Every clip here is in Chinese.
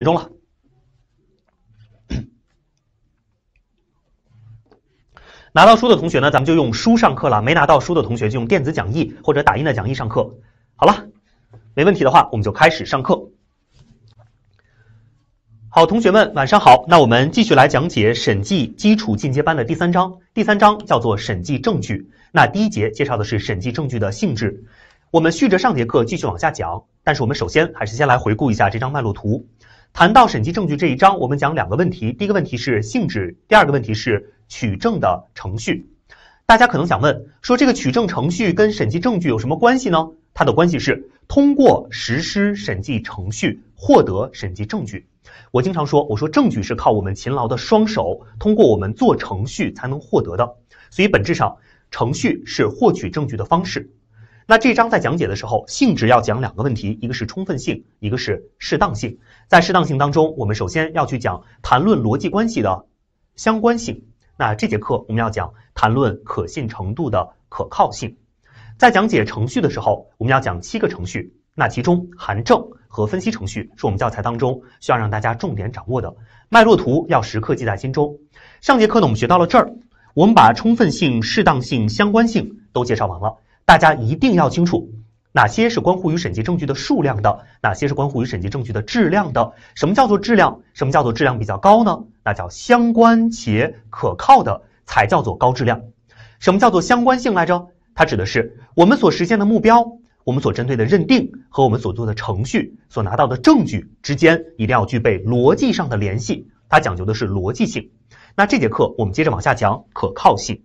集中了。拿到书的同学呢，咱们就用书上课了；没拿到书的同学就用电子讲义或者打印的讲义上课。好了，没问题的话，我们就开始上课。好，同学们，晚上好。那我们继续来讲解审计基础进阶班的第三章，第三章叫做审计证据。那第一节介绍的是审计证据的性质。我们续着上节课继续往下讲，但是我们首先还是先来回顾一下这张脉络图。谈到审计证据这一章，我们讲两个问题。第一个问题是性质，第二个问题是取证的程序。大家可能想问：说这个取证程序跟审计证据有什么关系呢？它的关系是通过实施审计程序获得审计证据。我经常说，我说证据是靠我们勤劳的双手，通过我们做程序才能获得的。所以本质上，程序是获取证据的方式。那这章在讲解的时候，性质要讲两个问题，一个是充分性，一个是适当性。在适当性当中，我们首先要去讲谈论逻辑关系的相关性。那这节课我们要讲谈论可信程度的可靠性。在讲解程序的时候，我们要讲七个程序。那其中，函证和分析程序是我们教材当中需要让大家重点掌握的。脉络图要时刻记在心中。上节课呢，我们学到了这儿，我们把充分性、适当性、相关性都介绍完了。大家一定要清楚。哪些是关乎于审计证据的数量的？哪些是关乎于审计证据的质量的？什么叫做质量？什么叫做质量比较高呢？那叫相关且可靠的才叫做高质量。什么叫做相关性来着？它指的是我们所实现的目标、我们所针对的认定和我们所做的程序所拿到的证据之间一定要具备逻辑上的联系，它讲究的是逻辑性。那这节课我们接着往下讲可靠性。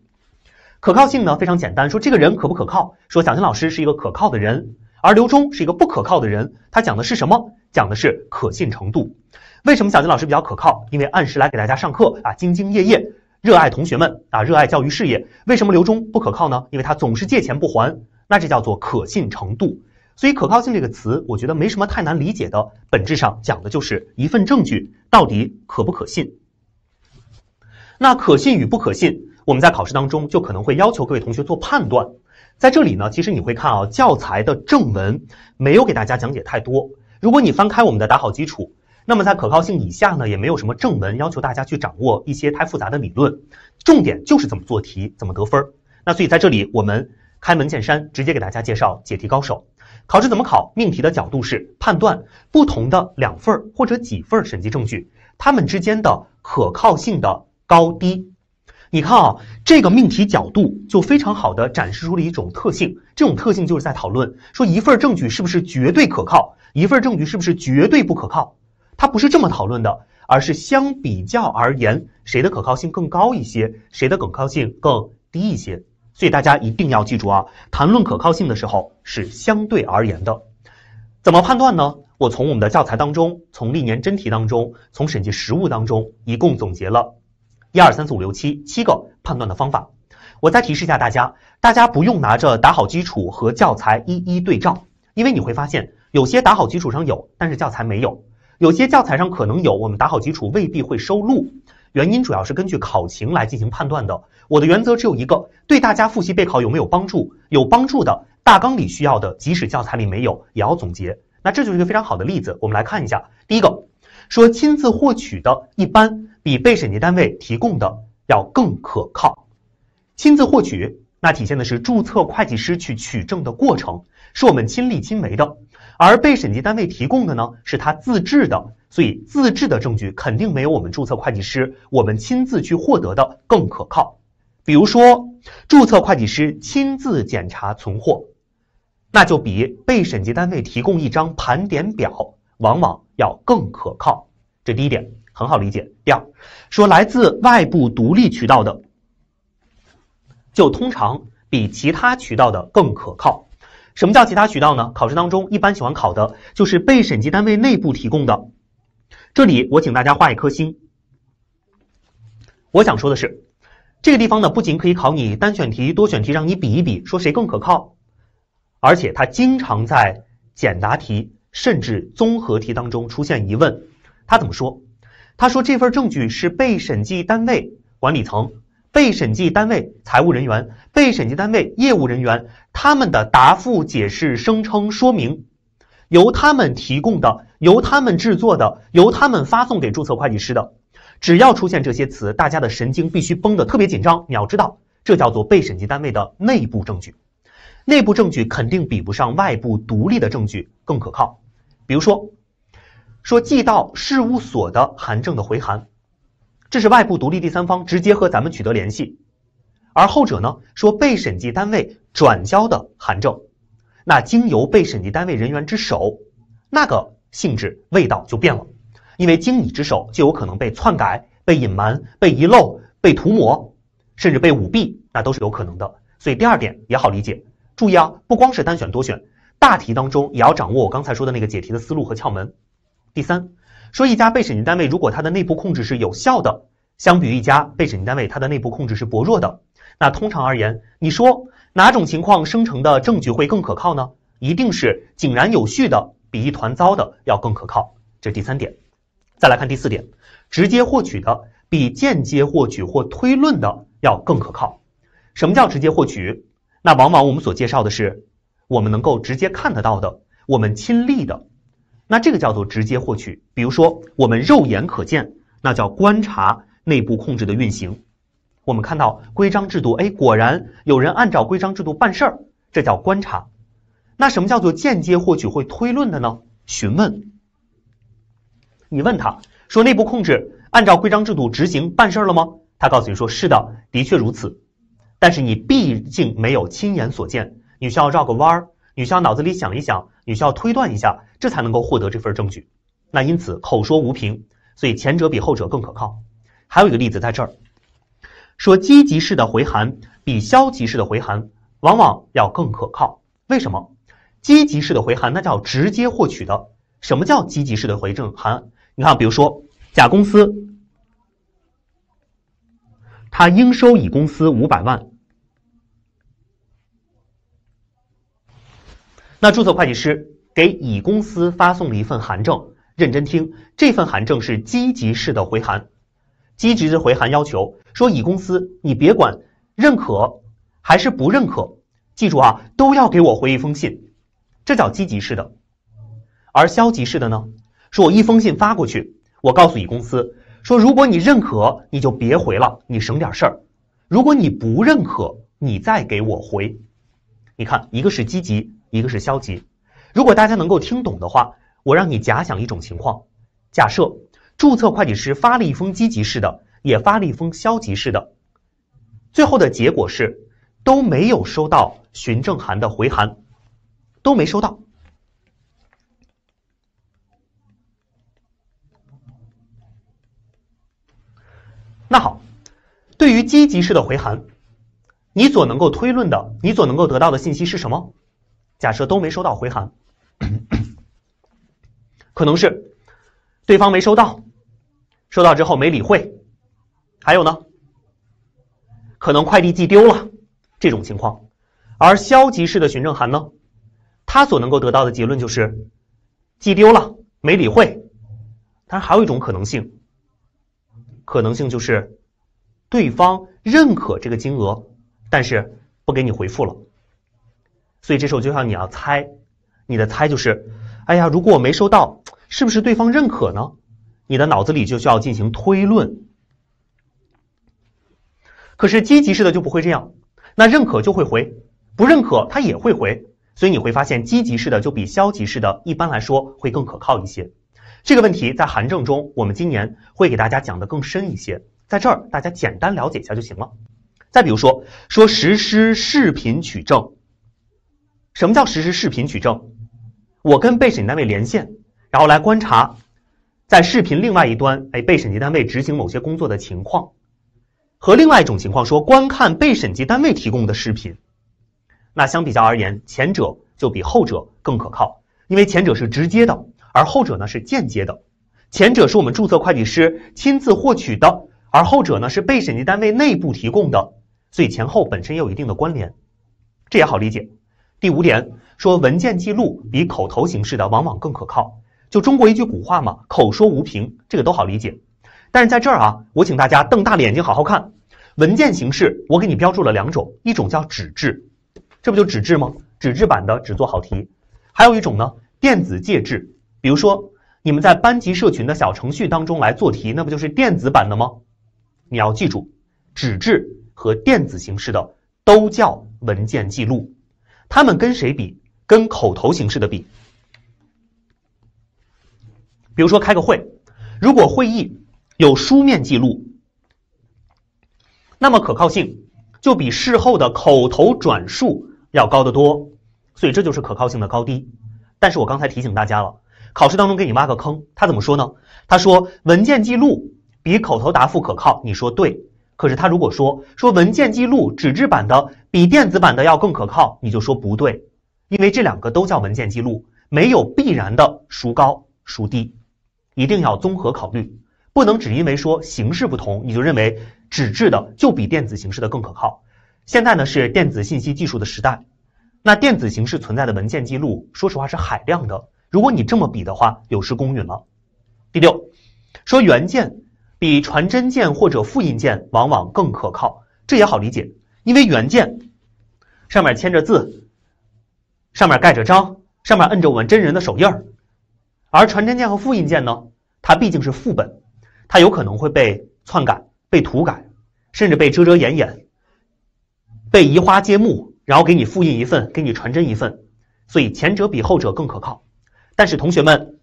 可靠性呢非常简单，说这个人可不可靠？说小金老师是一个可靠的人，而刘忠是一个不可靠的人。他讲的是什么？讲的是可信程度。为什么小金老师比较可靠？因为按时来给大家上课啊，兢兢业业，热爱同学们啊，热爱教育事业。为什么刘忠不可靠呢？因为他总是借钱不还。那这叫做可信程度。所以可靠性这个词，我觉得没什么太难理解的。本质上讲的就是一份证据到底可不可信。那可信与不可信？我们在考试当中就可能会要求各位同学做判断，在这里呢，其实你会看啊，教材的正文没有给大家讲解太多。如果你翻开我们的《打好基础》，那么在可靠性以下呢，也没有什么正文要求大家去掌握一些太复杂的理论，重点就是怎么做题，怎么得分儿。那所以在这里，我们开门见山，直接给大家介绍《解题高手》。考试怎么考？命题的角度是判断不同的两份或者几份审计证据，它们之间的可靠性的高低。你看啊，这个命题角度就非常好的展示出了一种特性。这种特性就是在讨论说一份证据是不是绝对可靠，一份证据是不是绝对不可靠。它不是这么讨论的，而是相比较而言，谁的可靠性更高一些，谁的可靠性更低一些。所以大家一定要记住啊，谈论可靠性的时候是相对而言的。怎么判断呢？我从我们的教材当中，从历年真题当中，从审计实务当中，一共总结了。一二三四五六七七个判断的方法，我再提示一下大家，大家不用拿着打好基础和教材一一对照，因为你会发现有些打好基础上有，但是教材没有；有些教材上可能有，我们打好基础未必会收录。原因主要是根据考情来进行判断的。我的原则只有一个，对大家复习备考有没有帮助？有帮助的，大纲里需要的，即使教材里没有，也要总结。那这就是一个非常好的例子，我们来看一下，第一个。说亲自获取的，一般比被审计单位提供的要更可靠。亲自获取，那体现的是注册会计师去取证的过程，是我们亲力亲为的；而被审计单位提供的呢，是他自制的，所以自制的证据肯定没有我们注册会计师我们亲自去获得的更可靠。比如说，注册会计师亲自检查存货，那就比被审计单位提供一张盘点表，往往。要更可靠，这第一点很好理解。第二，说来自外部独立渠道的，就通常比其他渠道的更可靠。什么叫其他渠道呢？考试当中一般喜欢考的就是被审计单位内部提供的。这里我请大家画一颗星。我想说的是，这个地方呢，不仅可以考你单选题、多选题，让你比一比说谁更可靠，而且它经常在简答题。甚至综合题当中出现疑问，他怎么说？他说这份证据是被审计单位管理层、被审计单位财务人员、被审计单位业务人员他们的答复、解释、声称、说明，由他们提供的、由他们制作的、由他们发送给注册会计师的。只要出现这些词，大家的神经必须绷得特别紧张。你要知道，这叫做被审计单位的内部证据。内部证据肯定比不上外部独立的证据更可靠。比如说，说寄到事务所的函证的回函，这是外部独立第三方直接和咱们取得联系；而后者呢，说被审计单位转交的函证，那经由被审计单位人员之手，那个性质味道就变了，因为经你之手，就有可能被篡改、被隐瞒、被遗漏、被涂抹，甚至被舞弊，那都是有可能的。所以第二点也好理解。注意啊，不光是单选多选。大题当中也要掌握我刚才说的那个解题的思路和窍门。第三，说一家被审计单位如果它的内部控制是有效的，相比于一家被审计单位它的内部控制是薄弱的，那通常而言，你说哪种情况生成的证据会更可靠呢？一定是井然有序的，比一团糟的要更可靠。这是第三点。再来看第四点，直接获取的比间接获取或推论的要更可靠。什么叫直接获取？那往往我们所介绍的是。我们能够直接看得到的，我们亲历的，那这个叫做直接获取。比如说，我们肉眼可见，那叫观察内部控制的运行。我们看到规章制度，哎，果然有人按照规章制度办事儿，这叫观察。那什么叫做间接获取会推论的呢？询问，你问他说内部控制按照规章制度执行办事了吗？他告诉你说是的，的确如此。但是你毕竟没有亲眼所见。你需要绕个弯儿，你需要脑子里想一想，你需要推断一下，这才能够获得这份证据。那因此口说无凭，所以前者比后者更可靠。还有一个例子在这儿，说积极式的回函比消极式的回函往往要更可靠。为什么？积极式的回函那叫直接获取的。什么叫积极式的回证函？你看，比如说甲公司，他应收乙公司五百万。那注册会计师给乙公司发送了一份函证，认真听，这份函证是积极式的回函。积极的回函要求说，乙公司你别管认可还是不认可，记住啊，都要给我回一封信，这叫积极式的。而消极式的呢，说我一封信发过去，我告诉乙公司说，如果你认可，你就别回了，你省点事儿；如果你不认可，你再给我回。你看，一个是积极。一个是消极，如果大家能够听懂的话，我让你假想一种情况：假设注册会计师发了一封积极式的，也发了一封消极式的，最后的结果是都没有收到询证函的回函，都没收到。那好，对于积极式的回函，你所能够推论的，你所能够得到的信息是什么？假设都没收到回函，可能是对方没收到，收到之后没理会，还有呢，可能快递寄丢了这种情况。而消极式的询证函呢，他所能够得到的结论就是寄丢了没理会。它还有一种可能性，可能性就是对方认可这个金额，但是不给你回复了。所以这时候就像你要猜，你的猜就是，哎呀，如果我没收到，是不是对方认可呢？你的脑子里就需要进行推论。可是积极式的就不会这样，那认可就会回，不认可他也会回。所以你会发现，积极式的就比消极式的一般来说会更可靠一些。这个问题在函证中，我们今年会给大家讲的更深一些，在这儿大家简单了解一下就行了。再比如说，说实施视频取证。什么叫实时视频取证？我跟被审计单位连线，然后来观察，在视频另外一端，哎，被审计单位执行某些工作的情况，和另外一种情况说观看被审计单位提供的视频，那相比较而言，前者就比后者更可靠，因为前者是直接的，而后者呢是间接的，前者是我们注册会计师亲自获取的，而后者呢是被审计单位内部提供的，所以前后本身也有一定的关联，这也好理解。第五点说，文件记录比口头形式的往往更可靠。就中国一句古话嘛，“口说无凭”，这个都好理解。但是在这儿啊，我请大家瞪大了眼睛好好看。文件形式，我给你标注了两种，一种叫纸质，这不就纸质吗？纸质版的只做好题。还有一种呢，电子介质，比如说你们在班级社群的小程序当中来做题，那不就是电子版的吗？你要记住，纸质和电子形式的都叫文件记录。他们跟谁比？跟口头形式的比。比如说开个会，如果会议有书面记录，那么可靠性就比事后的口头转述要高得多。所以这就是可靠性的高低。但是我刚才提醒大家了，考试当中给你挖个坑，他怎么说呢？他说文件记录比口头答复可靠，你说对？可是他如果说说文件记录纸质版的比电子版的要更可靠，你就说不对，因为这两个都叫文件记录，没有必然的孰高孰低，一定要综合考虑，不能只因为说形式不同，你就认为纸质的就比电子形式的更可靠。现在呢是电子信息技术的时代，那电子形式存在的文件记录，说实话是海量的。如果你这么比的话，有失公允了。第六，说原件。比传真件或者复印件往往更可靠，这也好理解，因为原件上面签着字，上面盖着章，上面摁着我们真人的手印儿，而传真件和复印件呢，它毕竟是副本，它有可能会被篡改、被涂改，甚至被遮遮掩掩、被移花接木，然后给你复印一份，给你传真一份，所以前者比后者更可靠。但是同学们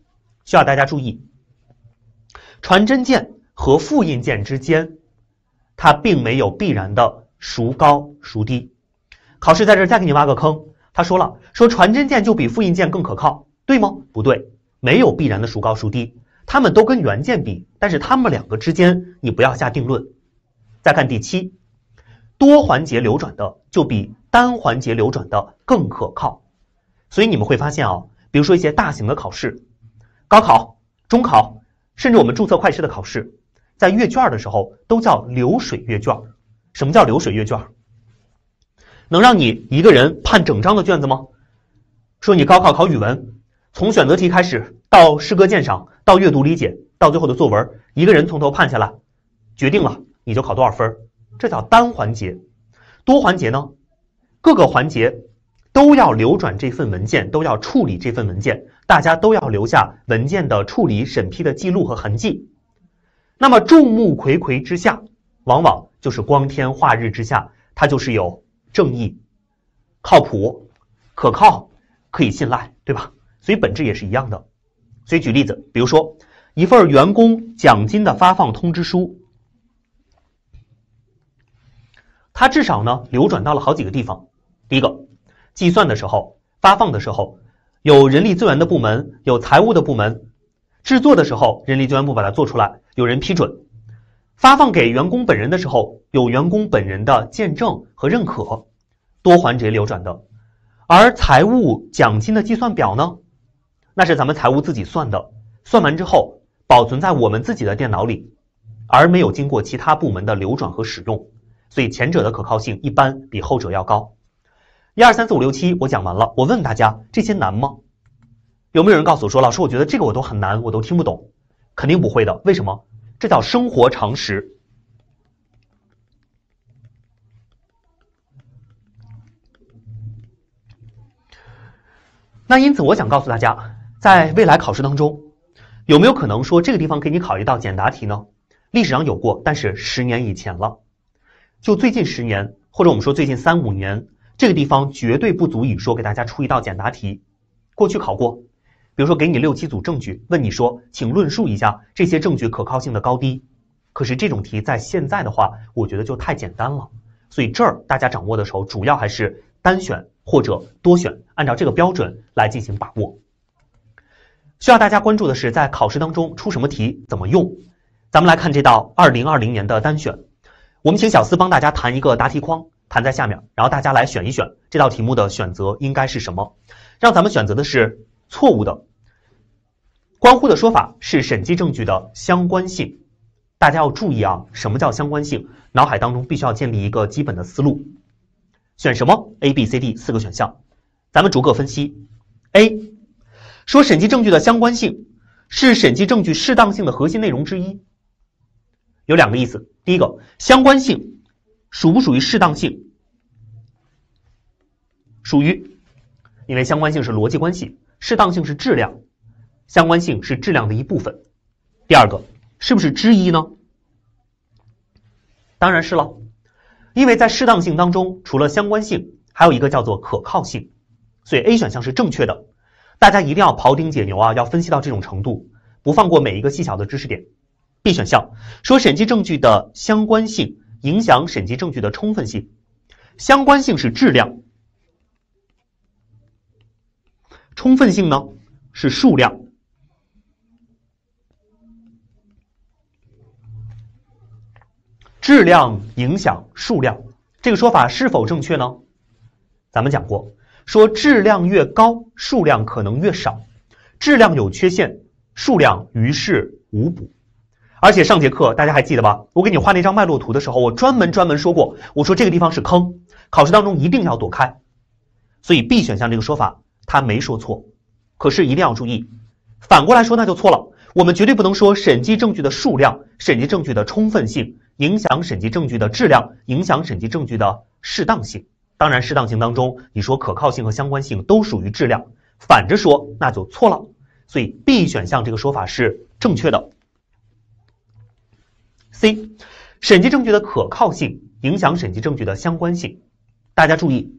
需要大家注意，传真件。和复印件之间，它并没有必然的孰高孰低。考试在这儿再给你挖个坑，他说了，说传真件就比复印件更可靠，对吗？不对，没有必然的孰高孰低，他们都跟原件比，但是他们两个之间你不要下定论。再看第七，多环节流转的就比单环节流转的更可靠。所以你们会发现啊，比如说一些大型的考试，高考、中考，甚至我们注册会计师的考试。在阅卷的时候，都叫流水阅卷。什么叫流水阅卷？能让你一个人判整张的卷子吗？说你高考考语文，从选择题开始，到诗歌鉴赏，到阅读理解，到最后的作文，一个人从头判下来，决定了你就考多少分。这叫单环节。多环节呢？各个环节都要流转这份文件，都要处理这份文件，大家都要留下文件的处理、审批的记录和痕迹。那么众目睽睽之下，往往就是光天化日之下，它就是有正义、靠谱、可靠、可以信赖，对吧？所以本质也是一样的。所以举例子，比如说一份员工奖金的发放通知书，它至少呢流转到了好几个地方。第一个，计算的时候，发放的时候，有人力资源的部门，有财务的部门。制作的时候，人力资源部把它做出来，有人批准，发放给员工本人的时候，有员工本人的见证和认可，多环节流转的。而财务奖金的计算表呢，那是咱们财务自己算的，算完之后保存在我们自己的电脑里，而没有经过其他部门的流转和使用，所以前者的可靠性一般比后者要高。一二三四五六七，我讲完了，我问大家，这些难吗？有没有人告诉我说，老师，我觉得这个我都很难，我都听不懂，肯定不会的。为什么？这叫生活常识。那因此，我想告诉大家，在未来考试当中，有没有可能说这个地方给你考一道简答题呢？历史上有过，但是十年以前了。就最近十年，或者我们说最近三五年，这个地方绝对不足以说给大家出一道简答题。过去考过。比如说，给你六七组证据，问你说，请论述一下这些证据可靠性的高低。可是这种题在现在的话，我觉得就太简单了。所以这儿大家掌握的时候，主要还是单选或者多选，按照这个标准来进行把握。需要大家关注的是，在考试当中出什么题，怎么用。咱们来看这道二零二零年的单选，我们请小司帮大家弹一个答题框，弹在下面，然后大家来选一选这道题目的选择应该是什么。让咱们选择的是。错误的，关乎的说法是审计证据的相关性，大家要注意啊！什么叫相关性？脑海当中必须要建立一个基本的思路。选什么？A、B、C、D 四个选项，咱们逐个分析。A 说审计证据的相关性是审计证据适当性的核心内容之一，有两个意思。第一个，相关性属不属于适当性？属于，因为相关性是逻辑关系。适当性是质量，相关性是质量的一部分。第二个是不是之一呢？当然是了，因为在适当性当中，除了相关性，还有一个叫做可靠性。所以 A 选项是正确的。大家一定要庖丁解牛啊，要分析到这种程度，不放过每一个细小的知识点。B 选项说审计证据的相关性影响审计证据的充分性，相关性是质量。充分性呢是数量，质量影响数量，这个说法是否正确呢？咱们讲过，说质量越高，数量可能越少；质量有缺陷，数量于事无补。而且上节课大家还记得吧？我给你画那张脉络图的时候，我专门专门说过，我说这个地方是坑，考试当中一定要躲开。所以 B 选项这个说法。他没说错，可是一定要注意，反过来说那就错了。我们绝对不能说审计证据的数量、审计证据的充分性影响审计证据的质量，影响审计证据的适当性。当然，适当性当中，你说可靠性和相关性都属于质量，反着说那就错了。所以 B 选项这个说法是正确的。C，审计证据的可靠性影响审计证据的相关性。大家注意，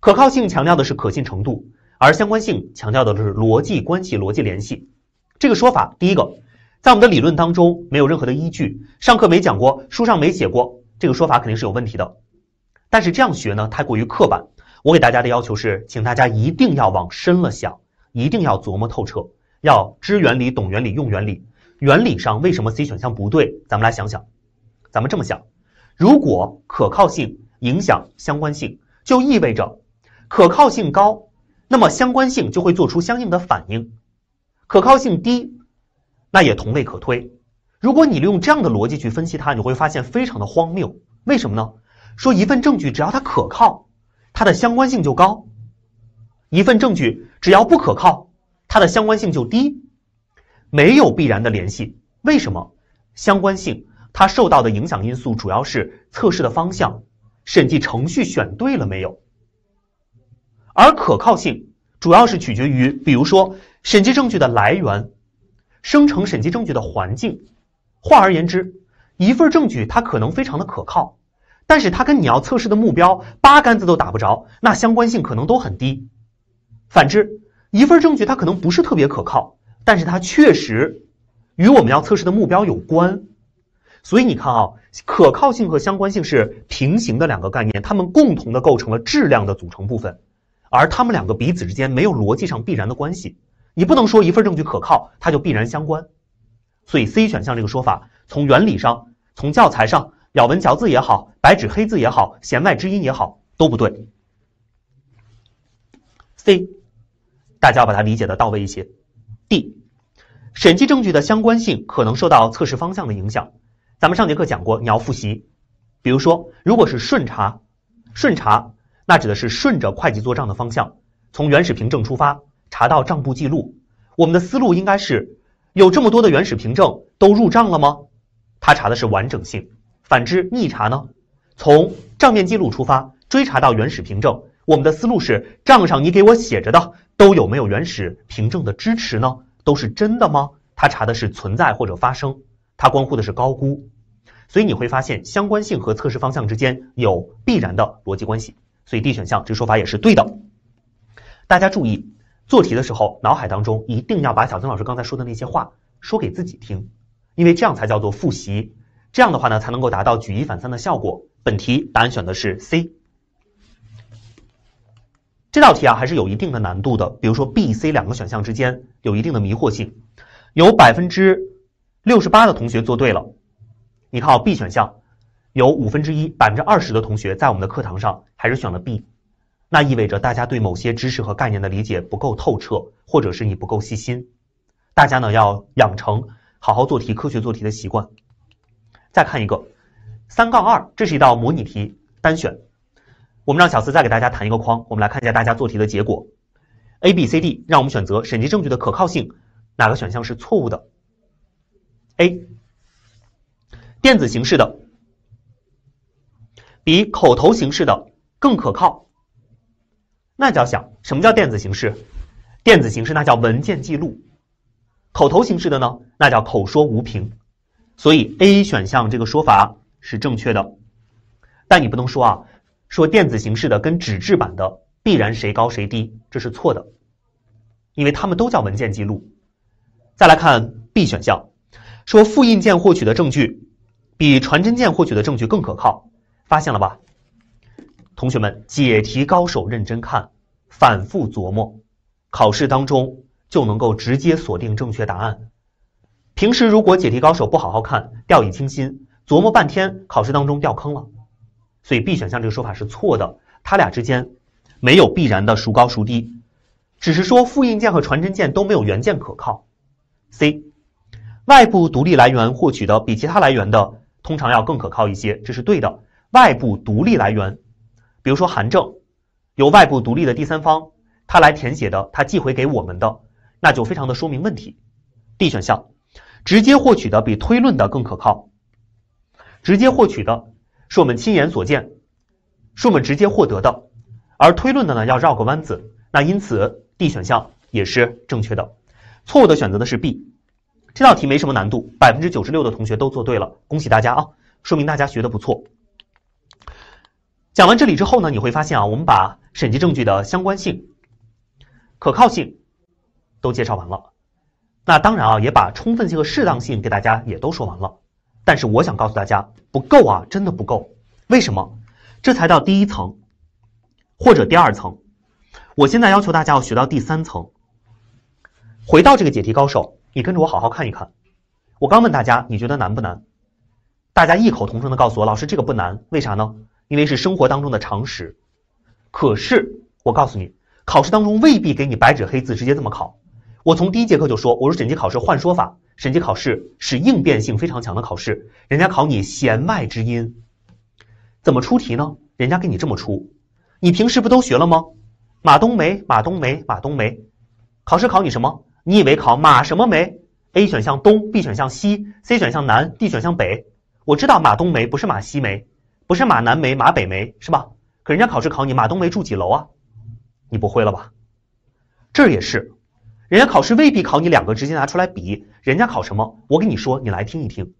可靠性强调的是可信程度。而相关性强调的是逻辑关系、逻辑联系。这个说法，第一个，在我们的理论当中没有任何的依据，上课没讲过，书上没写过，这个说法肯定是有问题的。但是这样学呢，太过于刻板。我给大家的要求是，请大家一定要往深了想，一定要琢磨透彻，要知原理、懂原理、用原理。原理上为什么 C 选项不对？咱们来想想，咱们这么想：如果可靠性影响相关性，就意味着可靠性高。那么相关性就会做出相应的反应，可靠性低，那也同类可推。如果你利用这样的逻辑去分析它，你会发现非常的荒谬。为什么呢？说一份证据只要它可靠，它的相关性就高；一份证据只要不可靠，它的相关性就低，没有必然的联系。为什么？相关性它受到的影响因素主要是测试的方向、审计程序选对了没有。而可靠性主要是取决于，比如说审计证据的来源、生成审计证据的环境。换而言之，一份证据它可能非常的可靠，但是它跟你要测试的目标八竿子都打不着，那相关性可能都很低。反之，一份证据它可能不是特别可靠，但是它确实与我们要测试的目标有关。所以你看啊，可靠性和相关性是平行的两个概念，它们共同的构成了质量的组成部分。而他们两个彼此之间没有逻辑上必然的关系，你不能说一份证据可靠，它就必然相关，所以 C 选项这个说法从原理上、从教材上咬文嚼字也好、白纸黑字也好、弦外之音也好都不对。C，大家要把它理解的到位一些。D，审计证据的相关性可能受到测试方向的影响，咱们上节课讲过，你要复习。比如说，如果是顺查，顺查。那指的是顺着会计做账的方向，从原始凭证出发查到账簿记录。我们的思路应该是有这么多的原始凭证都入账了吗？他查的是完整性。反之，逆查呢？从账面记录出发追查到原始凭证，我们的思路是账上你给我写着的都有没有原始凭证的支持呢？都是真的吗？他查的是存在或者发生，他关乎的是高估。所以你会发现相关性和测试方向之间有必然的逻辑关系。所以 D 选项这个说法也是对的。大家注意做题的时候，脑海当中一定要把小曾老师刚才说的那些话说给自己听，因为这样才叫做复习，这样的话呢才能够达到举一反三的效果。本题答案选的是 C。这道题啊还是有一定的难度的，比如说 B、C 两个选项之间有一定的迷惑性，有百分之六十八的同学做对了。你看 B 选项。有五分之一百分之二十的同学在我们的课堂上还是选了 B，那意味着大家对某些知识和概念的理解不够透彻，或者是你不够细心。大家呢要养成好好做题、科学做题的习惯。再看一个三杠二，这是一道模拟题，单选。我们让小司再给大家弹一个框，我们来看一下大家做题的结果。A、B、C、D，让我们选择审计证据的可靠性，哪个选项是错误的？A，电子形式的。比口头形式的更可靠，那叫想什么叫电子形式？电子形式那叫文件记录，口头形式的呢？那叫口说无凭。所以 A 选项这个说法是正确的，但你不能说啊，说电子形式的跟纸质版的必然谁高谁低，这是错的，因为他们都叫文件记录。再来看 B 选项，说复印件获取的证据比传真件获取的证据更可靠。发现了吧，同学们，解题高手认真看，反复琢磨，考试当中就能够直接锁定正确答案。平时如果解题高手不好好看，掉以轻心，琢磨半天，考试当中掉坑了。所以 B 选项这个说法是错的，它俩之间没有必然的孰高孰低，只是说复印件和传真件都没有原件可靠。C，外部独立来源获取的比其他来源的通常要更可靠一些，这是对的。外部独立来源，比如说函证，由外部独立的第三方他来填写的，他寄回给我们的，那就非常的说明问题。D 选项，直接获取的比推论的更可靠。直接获取的是我们亲眼所见，是我们直接获得的，而推论的呢要绕个弯子。那因此 D 选项也是正确的。错误的选择的是 B。这道题没什么难度，百分之九十六的同学都做对了，恭喜大家啊，说明大家学的不错。讲完这里之后呢，你会发现啊，我们把审计证据的相关性、可靠性都介绍完了，那当然啊，也把充分性和适当性给大家也都说完了。但是我想告诉大家，不够啊，真的不够。为什么？这才到第一层，或者第二层。我现在要求大家要学到第三层。回到这个解题高手，你跟着我好好看一看。我刚问大家你觉得难不难？大家异口同声的告诉我，老师这个不难，为啥呢？因为是生活当中的常识，可是我告诉你，考试当中未必给你白纸黑字直接这么考。我从第一节课就说，我说审计考试换说法，审计考试是应变性非常强的考试，人家考你弦外之音，怎么出题呢？人家给你这么出，你平时不都学了吗？马冬梅，马冬梅，马冬梅，考试考你什么？你以为考马什么梅？A 选项东，B 选项西，C 选项南，D 选项北。我知道马冬梅不是马西梅。不是马南梅、马北梅是吧？可人家考试考你马东梅住几楼啊？你不会了吧？这儿也是，人家考试未必考你两个直接拿出来比，人家考什么？我跟你说，你来听一听，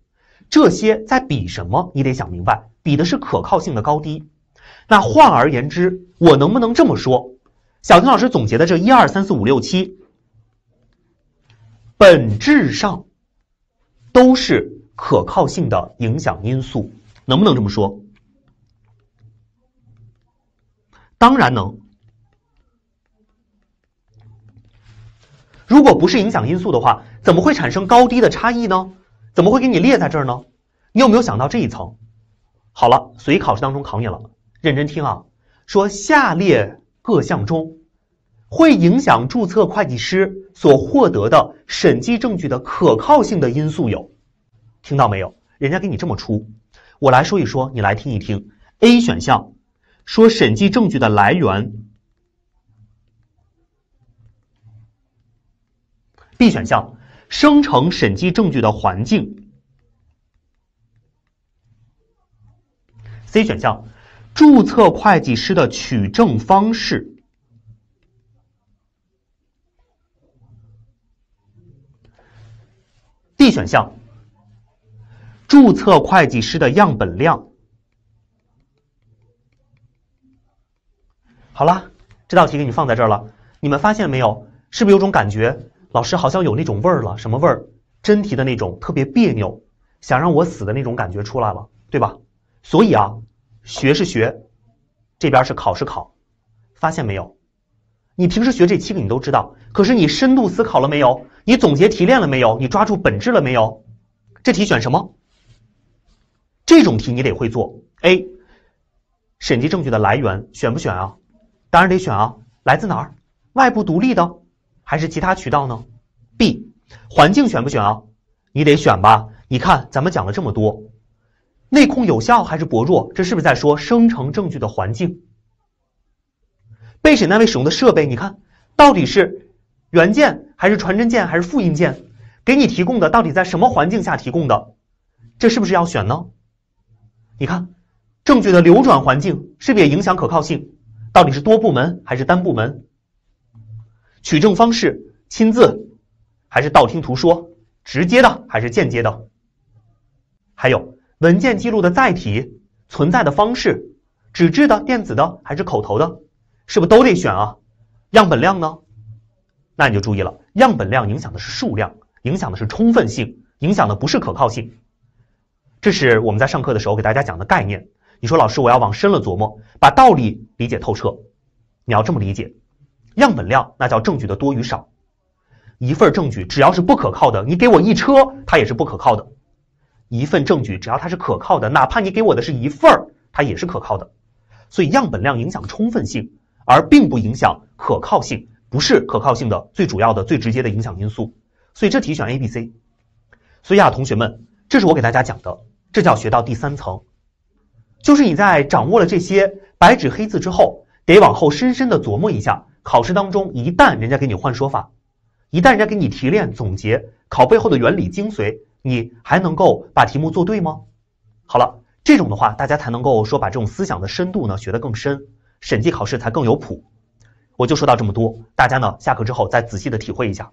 这些在比什么？你得想明白，比的是可靠性的高低。那换而言之，我能不能这么说？小丁老师总结的这一二三四五六七，本质上都是可靠性的影响因素，能不能这么说？当然能。如果不是影响因素的话，怎么会产生高低的差异呢？怎么会给你列在这儿呢？你有没有想到这一层？好了，所以考试当中考你了，认真听啊。说下列各项中，会影响注册会计师所获得的审计证据的可靠性的因素有，听到没有？人家给你这么出，我来说一说，你来听一听。A 选项。说审计证据的来源。B 选项生成审计证据的环境。C 选项注册会计师的取证方式。D 选项注册会计师的样本量。好了，这道题给你放在这儿了。你们发现没有？是不是有种感觉，老师好像有那种味儿了？什么味儿？真题的那种特别别扭，想让我死的那种感觉出来了，对吧？所以啊，学是学，这边是考是考，发现没有？你平时学这七个你都知道，可是你深度思考了没有？你总结提炼了没有？你抓住本质了没有？这题选什么？这种题你得会做。A，审计证据的来源选不选啊？当然得选啊！来自哪儿？外部独立的，还是其他渠道呢？B，环境选不选啊？你得选吧。你看，咱们讲了这么多，内控有效还是薄弱，这是不是在说生成证据的环境？被审单位使用的设备，你看到底是原件还是传真件还是复印件？给你提供的到底在什么环境下提供的？这是不是要选呢？你看，证据的流转环境是不是也影响可靠性？到底是多部门还是单部门？取证方式亲自还是道听途说？直接的还是间接的？还有文件记录的载体存在的方式，纸质的、电子的还是口头的？是不是都得选啊？样本量呢？那你就注意了，样本量影响的是数量，影响的是充分性，影响的不是可靠性。这是我们在上课的时候给大家讲的概念。你说老师，我要往深了琢磨，把道理理解透彻。你要这么理解，样本量那叫证据的多与少。一份证据只要是不可靠的，你给我一车，它也是不可靠的。一份证据只要它是可靠的，哪怕你给我的是一份儿，它也是可靠的。所以样本量影响充分性，而并不影响可靠性，不是可靠性的最主要的、最直接的影响因素。所以这题选 A、B、C。所以啊，同学们，这是我给大家讲的，这叫学到第三层。就是你在掌握了这些白纸黑字之后，得往后深深的琢磨一下。考试当中，一旦人家给你换说法，一旦人家给你提炼总结考背后的原理精髓，你还能够把题目做对吗？好了，这种的话，大家才能够说把这种思想的深度呢学得更深，审计考试才更有谱。我就说到这么多，大家呢下课之后再仔细的体会一下。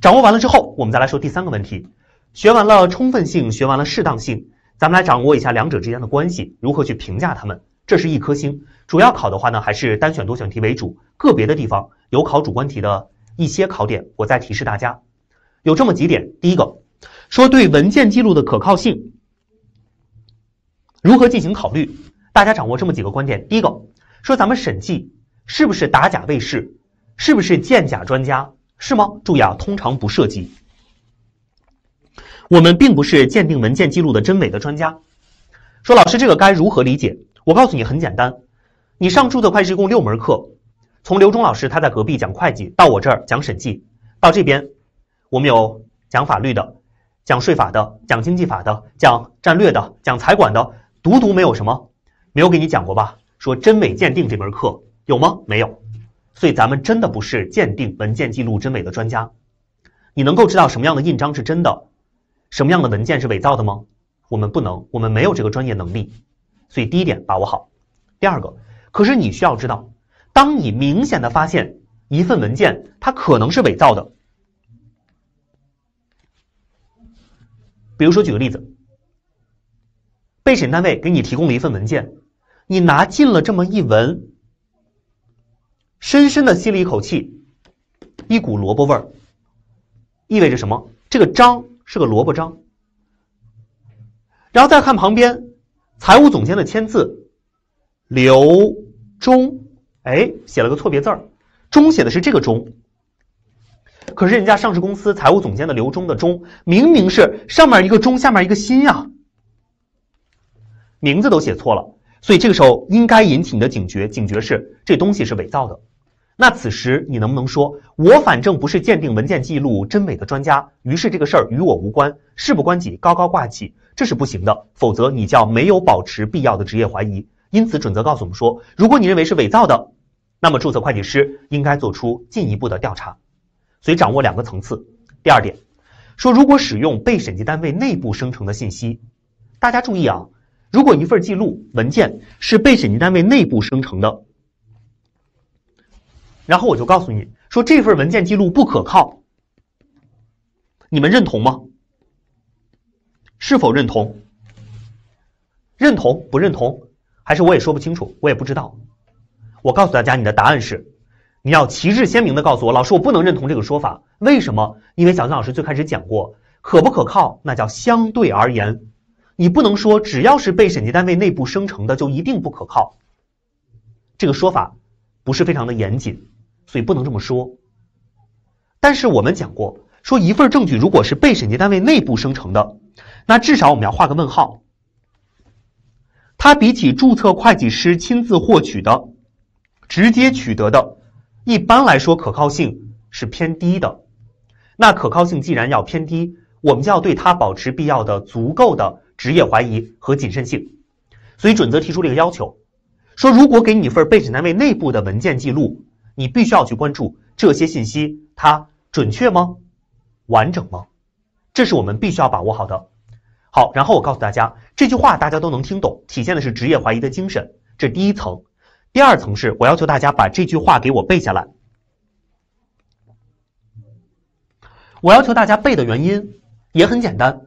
掌握完了之后，我们再来说第三个问题。学完了充分性，学完了适当性。咱们来掌握一下两者之间的关系，如何去评价他们？这是一颗星，主要考的话呢，还是单选多选题为主，个别的地方有考主观题的一些考点。我再提示大家，有这么几点：第一个，说对文件记录的可靠性如何进行考虑？大家掌握这么几个观点：第一个，说咱们审计是不是打假卫士？是不是鉴假专家？是吗？注意啊，通常不涉及。我们并不是鉴定文件记录的真伪的专家。说老师这个该如何理解？我告诉你很简单，你上注册会计师共六门课，从刘忠老师他在隔壁讲会计，到我这儿讲审计，到这边我们有讲法律的、讲税法的、讲经济法的、讲战略的、讲财管的，独独没有什么没有给你讲过吧？说真伪鉴定这门课有吗？没有，所以咱们真的不是鉴定文件记录真伪的专家。你能够知道什么样的印章是真的？什么样的文件是伪造的吗？我们不能，我们没有这个专业能力。所以第一点把握好。第二个，可是你需要知道，当你明显的发现一份文件它可能是伪造的，比如说举个例子，被审单位给你提供了一份文件，你拿进了这么一闻，深深的吸了一口气，一股萝卜味儿，意味着什么？这个章。是个萝卜章，然后再看旁边财务总监的签字，刘忠，哎，写了个错别字儿，忠写的是这个忠，可是人家上市公司财务总监的刘忠的忠，明明是上面一个中，下面一个心呀，名字都写错了，所以这个时候应该引起你的警觉，警觉是这东西是伪造的。那此时你能不能说，我反正不是鉴定文件记录真伪的专家，于是这个事儿与我无关，事不关己，高高挂起？这是不行的，否则你叫没有保持必要的职业怀疑。因此准则告诉我们说，如果你认为是伪造的，那么注册会计师应该做出进一步的调查。所以掌握两个层次。第二点，说如果使用被审计单位内部生成的信息，大家注意啊，如果一份记录文件是被审计单位内部生成的。然后我就告诉你说这份文件记录不可靠，你们认同吗？是否认同？认同不认同？还是我也说不清楚，我也不知道。我告诉大家，你的答案是，你要旗帜鲜明的告诉我，老师，我不能认同这个说法。为什么？因为小金老师最开始讲过，可不可靠那叫相对而言，你不能说只要是被审计单位内部生成的就一定不可靠，这个说法不是非常的严谨。所以不能这么说。但是我们讲过，说一份证据如果是被审计单位内部生成的，那至少我们要画个问号。它比起注册会计师亲自获取的、直接取得的，一般来说可靠性是偏低的。那可靠性既然要偏低，我们就要对它保持必要的、足够的职业怀疑和谨慎性。所以准则提出了一个要求：说如果给你一份被审单位内部的文件记录。你必须要去关注这些信息，它准确吗？完整吗？这是我们必须要把握好的。好，然后我告诉大家，这句话大家都能听懂，体现的是职业怀疑的精神，这第一层。第二层是我要求大家把这句话给我背下来。我要求大家背的原因也很简单，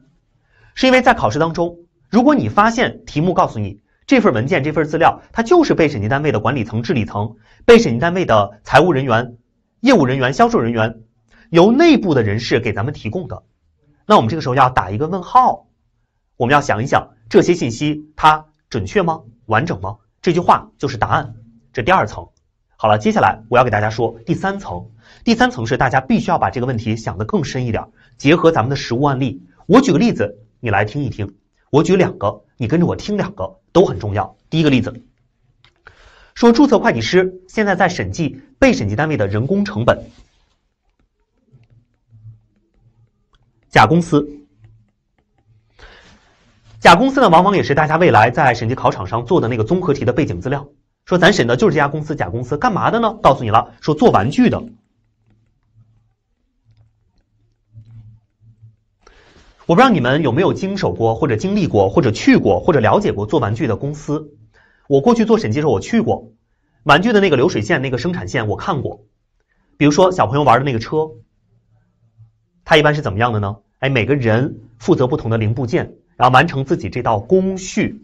是因为在考试当中，如果你发现题目告诉你。这份文件、这份资料，它就是被审计单位的管理层、治理层、被审计单位的财务人员、业务人员、销售人员，由内部的人士给咱们提供的。那我们这个时候要打一个问号，我们要想一想这些信息它准确吗？完整吗？这句话就是答案。这第二层，好了，接下来我要给大家说第三层。第三层是大家必须要把这个问题想得更深一点，结合咱们的实物案例。我举个例子，你来听一听。我举两个，你跟着我听两个。都很重要。第一个例子，说注册会计师现在在审计被审计单位的人工成本。甲公司，甲公司呢，往往也是大家未来在审计考场上做的那个综合题的背景资料。说咱审的就是这家公司，甲公司干嘛的呢？告诉你了，说做玩具的。我不知道你们有没有经手过或者经历过或者去过或者了解过做玩具的公司。我过去做审计的时候，我去过玩具的那个流水线、那个生产线，我看过。比如说小朋友玩的那个车，它一般是怎么样的呢？哎，每个人负责不同的零部件，然后完成自己这道工序。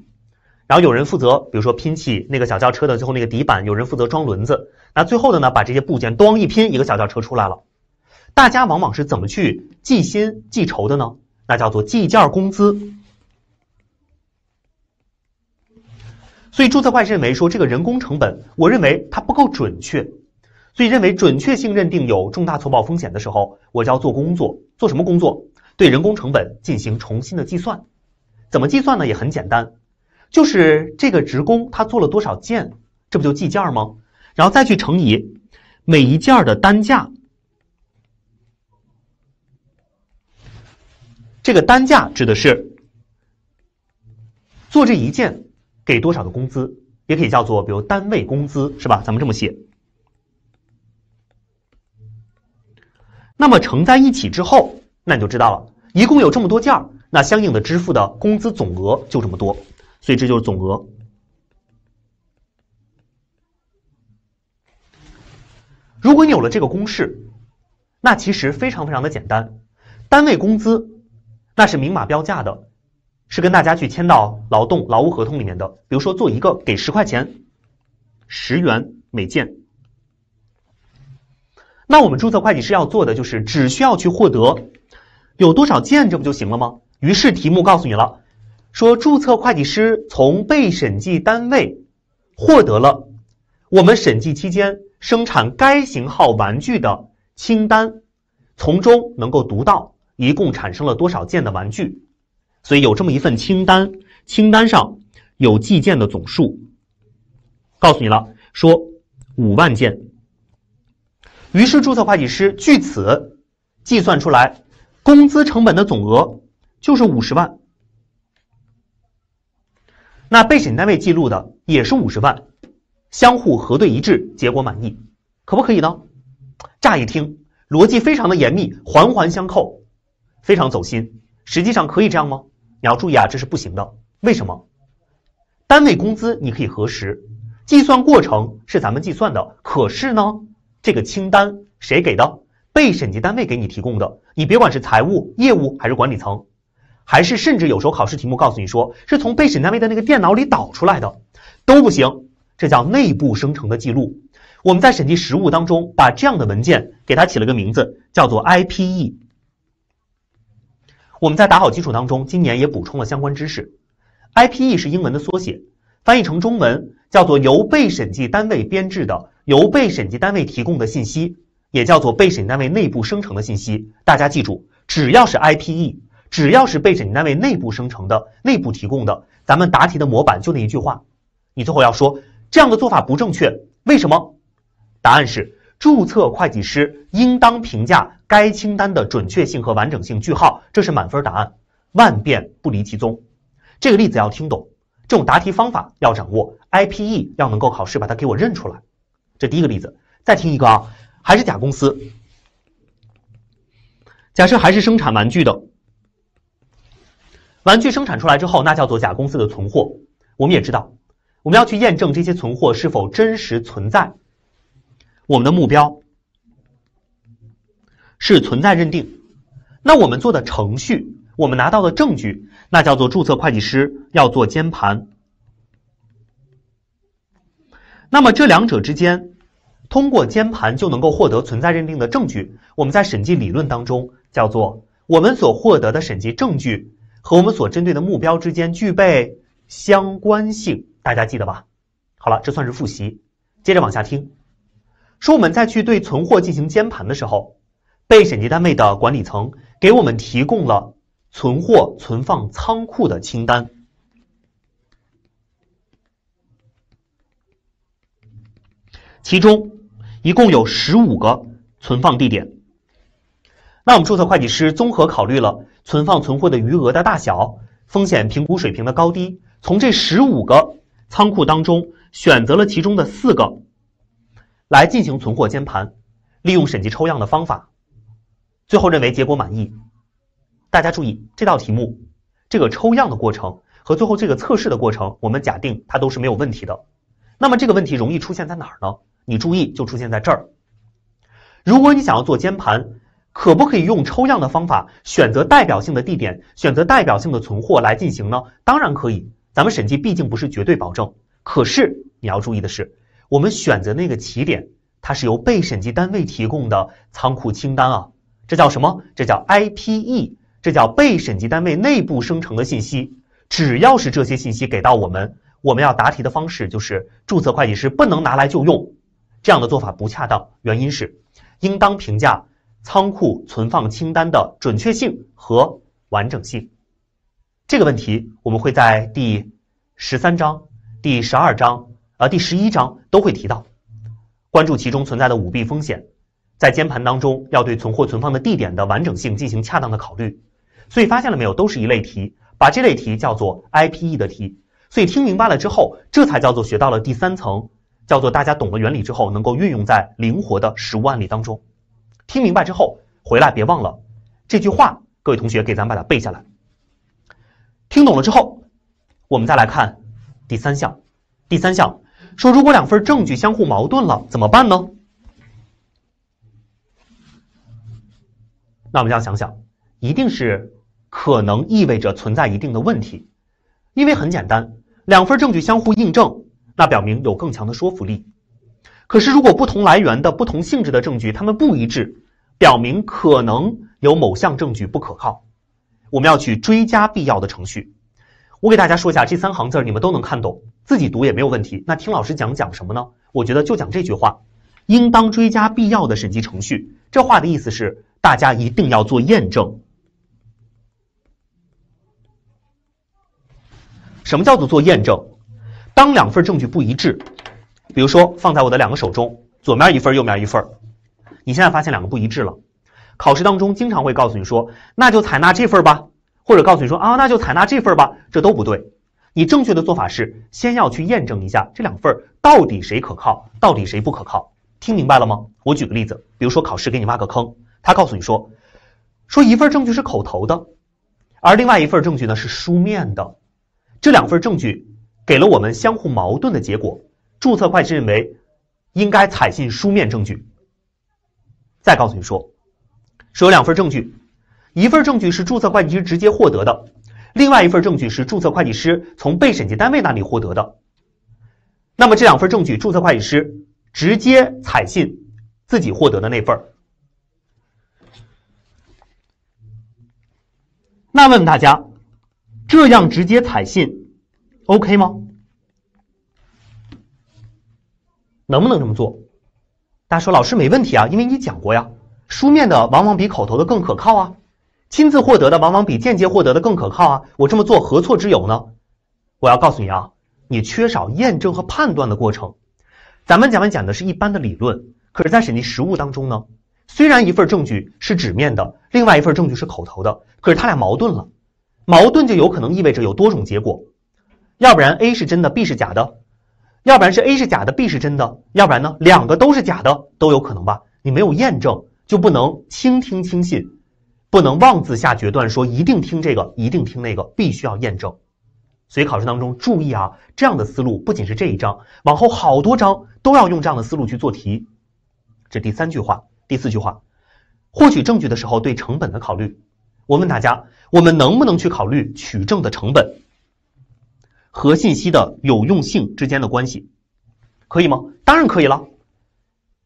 然后有人负责，比如说拼起那个小轿车的最后那个底板，有人负责装轮子。那最后的呢，把这些部件咣一拼，一个小轿车出来了。大家往往是怎么去记心记仇的呢？那叫做计件工资，所以注册会计师认为说这个人工成本，我认为它不够准确，所以认为准确性认定有重大错报风险的时候，我就要做工作，做什么工作？对人工成本进行重新的计算，怎么计算呢？也很简单，就是这个职工他做了多少件，这不就计件吗？然后再去乘以每一件的单价。这个单价指的是做这一件给多少的工资，也可以叫做比如单位工资，是吧？咱们这么写。那么乘在一起之后，那你就知道了，一共有这么多件儿，那相应的支付的工资总额就这么多，所以这就是总额。如果你有了这个公式，那其实非常非常的简单，单位工资。那是明码标价的，是跟大家去签到劳动劳务合同里面的。比如说做一个给十块钱，十元每件。那我们注册会计师要做的就是只需要去获得有多少件，这不就行了吗？于是题目告诉你了，说注册会计师从被审计单位获得了我们审计期间生产该型号玩具的清单，从中能够读到。一共产生了多少件的玩具？所以有这么一份清单，清单上有计件的总数，告诉你了，说五万件。于是注册会计师据此计算出来，工资成本的总额就是五十万。那被审单位记录的也是五十万，相互核对一致，结果满意，可不可以呢？乍一听，逻辑非常的严密，环环相扣。非常走心，实际上可以这样吗？你要注意啊，这是不行的。为什么？单位工资你可以核实，计算过程是咱们计算的。可是呢，这个清单谁给的？被审计单位给你提供的。你别管是财务、业务还是管理层，还是甚至有时候考试题目告诉你说是从被审单位的那个电脑里导出来的，都不行。这叫内部生成的记录。我们在审计实务当中，把这样的文件给它起了个名字，叫做 IPE。我们在打好基础当中，今年也补充了相关知识。IPE 是英文的缩写，翻译成中文叫做由被审计单位编制的、由被审计单位提供的信息，也叫做被审单位内部生成的信息。大家记住，只要是 IPE，只要是被审计单位内部生成的、内部提供的，咱们答题的模板就那一句话。你最后要说这样的做法不正确，为什么？答案是。注册会计师应当评价该清单的准确性和完整性。句号，这是满分答案，万变不离其宗。这个例子要听懂，这种答题方法要掌握。IPE 要能够考试把它给我认出来。这第一个例子，再听一个啊，还是甲公司，假设还是生产玩具的，玩具生产出来之后，那叫做甲公司的存货。我们也知道，我们要去验证这些存货是否真实存在。我们的目标是存在认定，那我们做的程序，我们拿到的证据，那叫做注册会计师要做监盘。那么这两者之间，通过监盘就能够获得存在认定的证据。我们在审计理论当中叫做我们所获得的审计证据和我们所针对的目标之间具备相关性，大家记得吧？好了，这算是复习，接着往下听。说我们再去对存货进行监盘的时候，被审计单位的管理层给我们提供了存货存放仓库的清单，其中一共有十五个存放地点。那我们注册会计师综合考虑了存放存货的余额的大小、风险评估水平的高低，从这十五个仓库当中选择了其中的四个。来进行存货监盘，利用审计抽样的方法，最后认为结果满意。大家注意这道题目，这个抽样的过程和最后这个测试的过程，我们假定它都是没有问题的。那么这个问题容易出现在哪儿呢？你注意，就出现在这儿。如果你想要做监盘，可不可以用抽样的方法选择代表性的地点，选择代表性的存货来进行呢？当然可以。咱们审计毕竟不是绝对保证，可是你要注意的是。我们选择那个起点，它是由被审计单位提供的仓库清单啊，这叫什么？这叫 IPE，这叫被审计单位内部生成的信息。只要是这些信息给到我们，我们要答题的方式就是注册会计师不能拿来就用，这样的做法不恰当。原因是，应当评价仓库存放清单的准确性和完整性。这个问题我们会在第十三章、第十二章。啊，第十一章都会提到，关注其中存在的舞弊风险，在监盘当中要对存货存放的地点的完整性进行恰当的考虑。所以发现了没有，都是一类题，把这类题叫做 IPE 的题。所以听明白了之后，这才叫做学到了第三层，叫做大家懂了原理之后，能够运用在灵活的实物案例当中。听明白之后，回来别忘了这句话，各位同学给咱把它背下来。听懂了之后，我们再来看第三项，第三项。说，如果两份证据相互矛盾了，怎么办呢？那我们要想想，一定是可能意味着存在一定的问题，因为很简单，两份证据相互印证，那表明有更强的说服力。可是，如果不同来源的不同性质的证据，它们不一致，表明可能有某项证据不可靠，我们要去追加必要的程序。我给大家说一下，这三行字你们都能看懂。自己读也没有问题。那听老师讲讲什么呢？我觉得就讲这句话：“应当追加必要的审计程序。”这话的意思是，大家一定要做验证。什么叫做做验证？当两份证据不一致，比如说放在我的两个手中，左面一份，右面一份，你现在发现两个不一致了。考试当中经常会告诉你说：“那就采纳这份吧。”或者告诉你说：“啊，那就采纳这份吧。”这都不对。你正确的做法是，先要去验证一下这两份到底谁可靠，到底谁不可靠，听明白了吗？我举个例子，比如说考试给你挖个坑，他告诉你说，说一份证据是口头的，而另外一份证据呢是书面的，这两份证据给了我们相互矛盾的结果。注册会计师认为应该采信书面证据。再告诉你说，说有两份证据，一份证据是注册会计师直接获得的。另外一份证据是注册会计师从被审计单位那里获得的，那么这两份证据，注册会计师直接采信自己获得的那份那问问大家，这样直接采信 OK 吗？能不能这么做？大家说，老师没问题啊，因为你讲过呀，书面的往往比口头的更可靠啊。亲自获得的往往比间接获得的更可靠啊！我这么做何错之有呢？我要告诉你啊，你缺少验证和判断的过程。咱们前面讲的是一般的理论，可是，在审计实务当中呢，虽然一份证据是纸面的，另外一份证据是口头的，可是它俩矛盾了，矛盾就有可能意味着有多种结果。要不然 A 是真的，B 是假的；，要不然是 A 是假的，B 是真的；，要不然呢，两个都是假的，都有可能吧？你没有验证，就不能倾听轻信。不能妄自下决断，说一定听这个，一定听那个，必须要验证。所以考试当中注意啊，这样的思路不仅是这一章，往后好多章都要用这样的思路去做题。这第三句话，第四句话，获取证据的时候对成本的考虑，我问大家，我们能不能去考虑取证的成本和信息的有用性之间的关系？可以吗？当然可以了，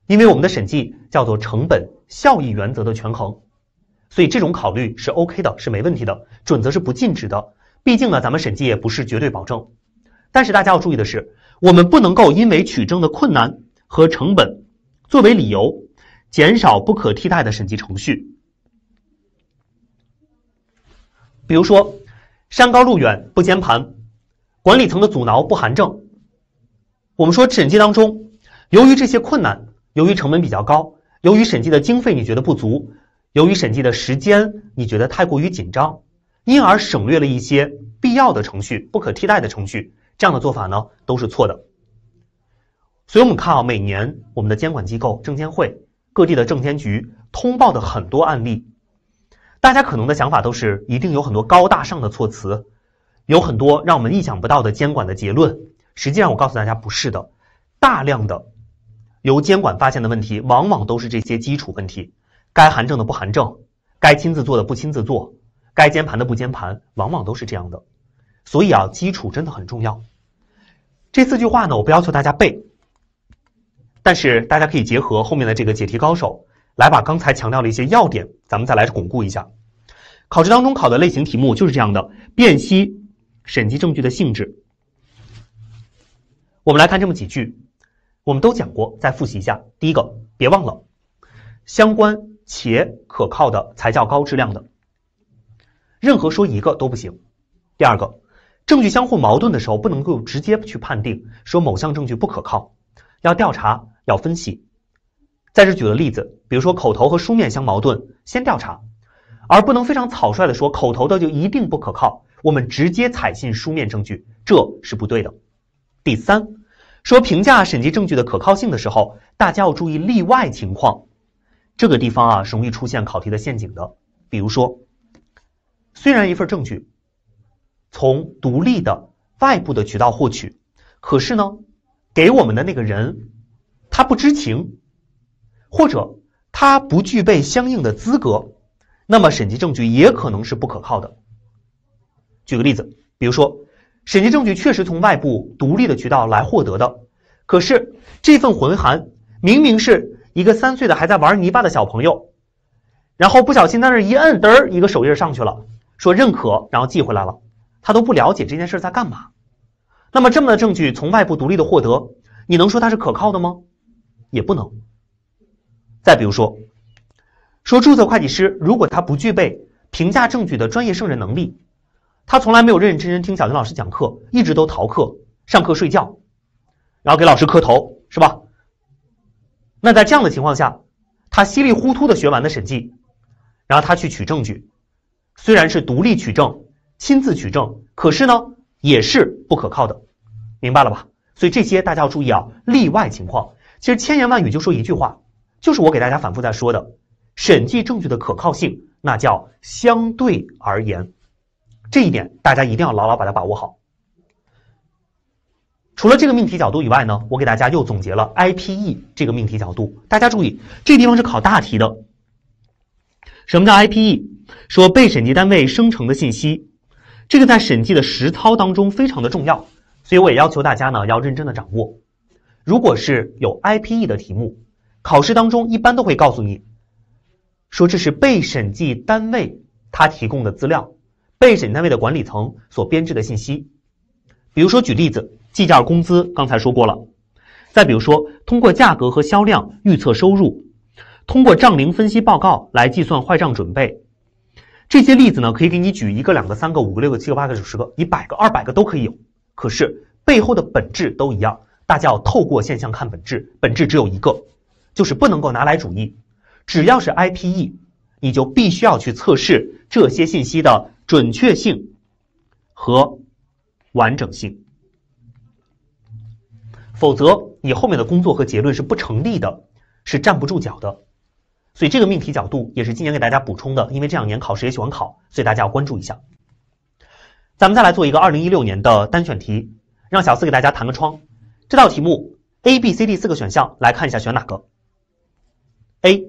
因为我们的审计叫做成本效益原则的权衡。所以这种考虑是 OK 的，是没问题的，准则是不禁止的。毕竟呢，咱们审计也不是绝对保证。但是大家要注意的是，我们不能够因为取证的困难和成本作为理由，减少不可替代的审计程序。比如说，山高路远不监盘，管理层的阻挠不含证。我们说审计当中，由于这些困难，由于成本比较高，由于审计的经费你觉得不足。由于审计的时间你觉得太过于紧张，因而省略了一些必要的程序、不可替代的程序，这样的做法呢都是错的。所以，我们看啊，每年我们的监管机构证监会、各地的证监局通报的很多案例，大家可能的想法都是一定有很多高大上的措辞，有很多让我们意想不到的监管的结论。实际上，我告诉大家不是的，大量的由监管发现的问题，往往都是这些基础问题。该函证的不函证，该亲自做的不亲自做，该监盘的不监盘，往往都是这样的。所以啊，基础真的很重要。这四句话呢，我不要求大家背，但是大家可以结合后面的这个解题高手，来把刚才强调的一些要点，咱们再来巩固一下。考试当中考的类型题目就是这样的，辨析审计证据的性质。我们来看这么几句，我们都讲过，再复习一下。第一个，别忘了相关。且可靠的才叫高质量的，任何说一个都不行。第二个，证据相互矛盾的时候，不能够直接去判定说某项证据不可靠，要调查，要分析。在这举个例子，比如说口头和书面相矛盾，先调查，而不能非常草率的说口头的就一定不可靠，我们直接采信书面证据，这是不对的。第三，说评价审计证据的可靠性的时候，大家要注意例外情况。这个地方啊，是容易出现考题的陷阱的。比如说，虽然一份证据从独立的外部的渠道获取，可是呢，给我们的那个人他不知情，或者他不具备相应的资格，那么审计证据也可能是不可靠的。举个例子，比如说，审计证据确实从外部独立的渠道来获得的，可是这份回函明明是。一个三岁的还在玩泥巴的小朋友，然后不小心在那一摁，嘚儿，一个手印上去了，说认可，然后寄回来了，他都不了解这件事在干嘛。那么，这么的证据从外部独立的获得，你能说它是可靠的吗？也不能。再比如说，说注册会计师如果他不具备评价证据的专业胜任能力，他从来没有认认真真听小林老师讲课，一直都逃课、上课睡觉，然后给老师磕头，是吧？那在这样的情况下，他稀里糊涂的学完了审计，然后他去取证据，虽然是独立取证、亲自取证，可是呢，也是不可靠的，明白了吧？所以这些大家要注意啊，例外情况。其实千言万语就说一句话，就是我给大家反复在说的，审计证据的可靠性，那叫相对而言，这一点大家一定要牢牢把它把握好。除了这个命题角度以外呢，我给大家又总结了 IPE 这个命题角度。大家注意，这地方是考大题的。什么叫 IPE？说被审计单位生成的信息，这个在审计的实操当中非常的重要，所以我也要求大家呢要认真的掌握。如果是有 IPE 的题目，考试当中一般都会告诉你说这是被审计单位他提供的资料，被审单位的管理层所编制的信息。比如说举例子。计件工资刚才说过了，再比如说，通过价格和销量预测收入，通过账龄分析报告来计算坏账准备，这些例子呢，可以给你举一个、两个、三个、五个、六个、七个、八个、九十个、一百个、二百个都可以有。可是背后的本质都一样，大家要透过现象看本质，本质只有一个，就是不能够拿来主义。只要是 IPE，你就必须要去测试这些信息的准确性和完整性。否则，你后面的工作和结论是不成立的，是站不住脚的。所以这个命题角度也是今年给大家补充的，因为这两年考试也喜欢考，所以大家要关注一下。咱们再来做一个二零一六年的单选题，让小四给大家弹个窗。这道题目 A、B、C、D 四个选项，来看一下选哪个。A，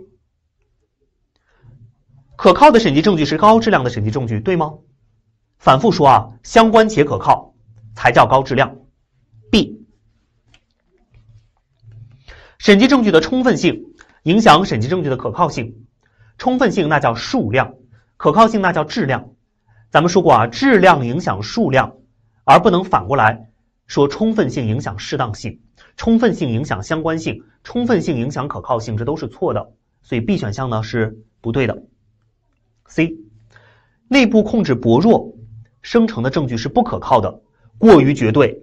可靠的审计证据是高质量的审计证据，对吗？反复说啊，相关且可靠才叫高质量。审计证据的充分性影响审计证据的可靠性，充分性那叫数量，可靠性那叫质量。咱们说过啊，质量影响数量，而不能反过来说充分性影响适当性，充分性影响相关性，充分性影响可靠性，这都是错的。所以 B 选项呢是不对的。C 内部控制薄弱生成的证据是不可靠的，过于绝对，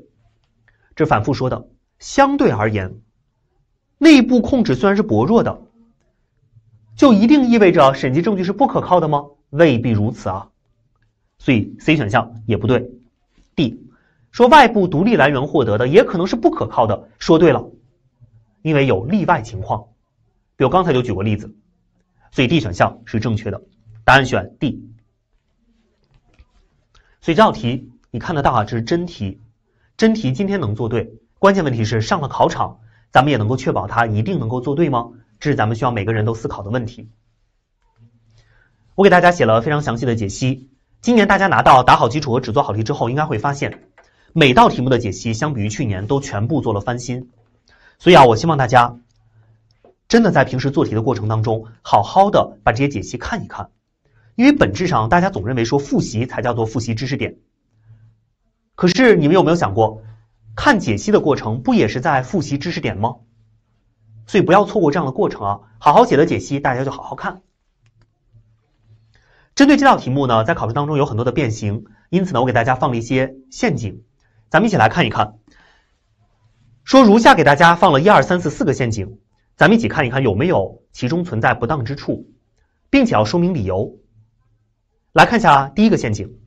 这反复说的，相对而言。内部控制虽然是薄弱的，就一定意味着审计证据是不可靠的吗？未必如此啊，所以 C 选项也不对。D 说外部独立来源获得的也可能是不可靠的，说对了，因为有例外情况，比如刚才就举过例子，所以 D 选项是正确的，答案选 D。所以这道题你看得到啊，这是真题，真题今天能做对，关键问题是上了考场。咱们也能够确保它一定能够做对吗？这是咱们需要每个人都思考的问题。我给大家写了非常详细的解析。今年大家拿到打好基础和只做好题之后，应该会发现，每道题目的解析相比于去年都全部做了翻新。所以啊，我希望大家真的在平时做题的过程当中，好好的把这些解析看一看。因为本质上，大家总认为说复习才叫做复习知识点，可是你们有没有想过？看解析的过程，不也是在复习知识点吗？所以不要错过这样的过程啊！好好写的解析，大家就好好看。针对这道题目呢，在考试当中有很多的变形，因此呢，我给大家放了一些陷阱，咱们一起来看一看。说如下，给大家放了一二三四四个陷阱，咱们一起看一看有没有其中存在不当之处，并且要说明理由。来看一下第一个陷阱，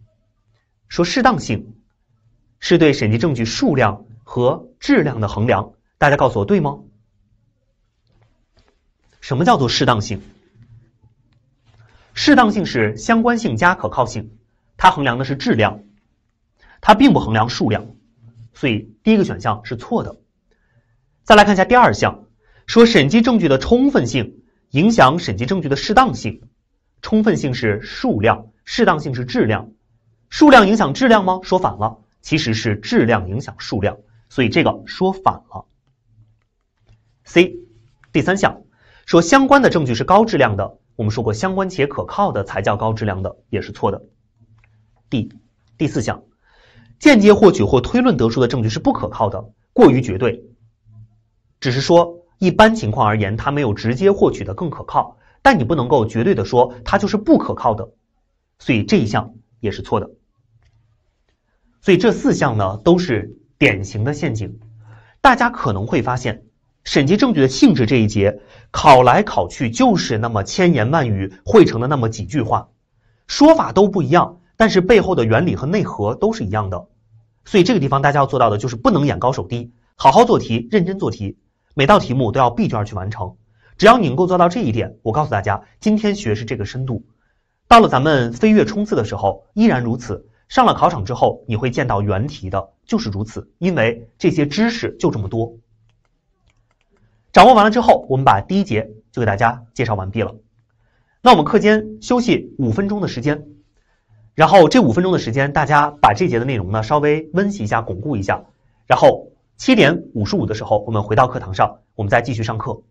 说适当性。是对审计证据数量和质量的衡量，大家告诉我对吗？什么叫做适当性？适当性是相关性加可靠性，它衡量的是质量，它并不衡量数量，所以第一个选项是错的。再来看一下第二项，说审计证据的充分性影响审计证据的适当性，充分性是数量，适当性是质量，数量影响质量吗？说反了。其实是质量影响数量，所以这个说反了。C，第三项说相关的证据是高质量的，我们说过相关且可靠的才叫高质量的，也是错的。D，第四项，间接获取或推论得出的证据是不可靠的，过于绝对。只是说一般情况而言，它没有直接获取的更可靠，但你不能够绝对的说它就是不可靠的，所以这一项也是错的。所以这四项呢都是典型的陷阱，大家可能会发现，审计证据的性质这一节考来考去就是那么千言万语汇成的那么几句话，说法都不一样，但是背后的原理和内核都是一样的。所以这个地方大家要做到的就是不能眼高手低，好好做题，认真做题，每道题目都要闭卷去完成。只要你能够做到这一点，我告诉大家，今天学是这个深度，到了咱们飞跃冲刺的时候依然如此。上了考场之后，你会见到原题的，就是如此，因为这些知识就这么多。掌握完了之后，我们把第一节就给大家介绍完毕了。那我们课间休息五分钟的时间，然后这五分钟的时间，大家把这节的内容呢稍微温习一下，巩固一下。然后七点五十五的时候，我们回到课堂上，我们再继续上课。